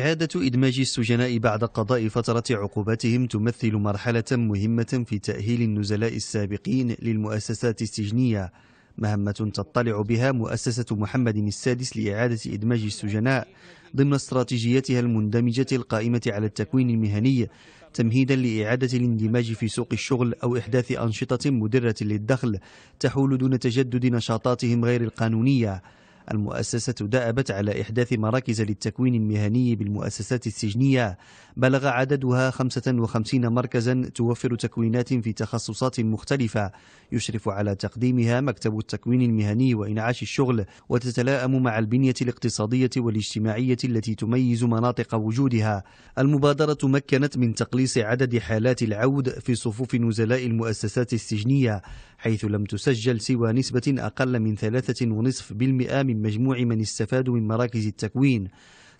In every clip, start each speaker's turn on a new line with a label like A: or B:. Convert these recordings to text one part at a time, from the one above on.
A: إعادة إدماج السجناء بعد قضاء فترة عقوبتهم تمثل مرحلة مهمة في تأهيل النزلاء السابقين للمؤسسات السجنية مهمة تطلع بها مؤسسة محمد السادس لإعادة إدماج السجناء ضمن استراتيجيتها المندمجة القائمة على التكوين المهني تمهيدا لإعادة الاندماج في سوق الشغل أو إحداث أنشطة مدرة للدخل تحول دون تجدد نشاطاتهم غير القانونية المؤسسة دأبت على إحداث مراكز للتكوين المهني بالمؤسسات السجنية بلغ عددها 55 مركزا توفر تكوينات في تخصصات مختلفة يشرف على تقديمها مكتب التكوين المهني وإنعاش الشغل وتتلائم مع البنية الاقتصادية والاجتماعية التي تميز مناطق وجودها المبادرة مكنت من تقليص عدد حالات العود في صفوف نزلاء المؤسسات السجنية حيث لم تسجل سوى نسبة أقل من 3.5% من مجموع من استفادوا من مراكز التكوين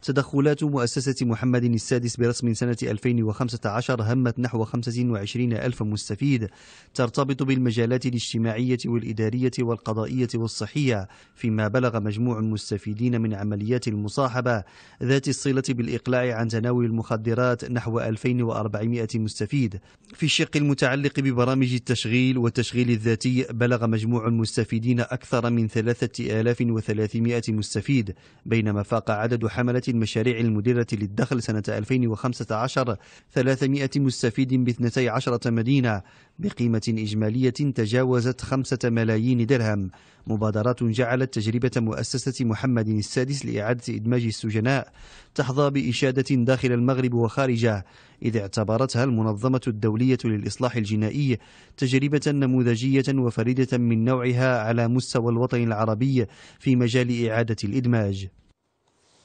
A: تدخلات مؤسسة محمد السادس برسم سنة 2015 همت نحو 25 ألف مستفيد ترتبط بالمجالات الاجتماعية والإدارية والقضائية والصحية فيما بلغ مجموع المستفيدين من عمليات المصاحبة ذات الصلة بالإقلاع عن تناول المخدرات نحو 2400 مستفيد في الشق المتعلق ببرامج التشغيل والتشغيل الذاتي بلغ مجموع المستفيدين أكثر من 3300 مستفيد بينما فاق عدد حملة المشاريع المديرة للدخل سنة 2015 300 مستفيد ب 12 مدينة بقيمة إجمالية تجاوزت 5 ملايين درهم مبادرات جعلت تجربة مؤسسة محمد السادس لإعادة إدماج السجناء تحظى بإشادة داخل المغرب وخارجه إذ اعتبرتها المنظمة الدولية للإصلاح الجنائي تجربة نموذجية وفريدة من نوعها على مستوى الوطن العربي في مجال إعادة الإدماج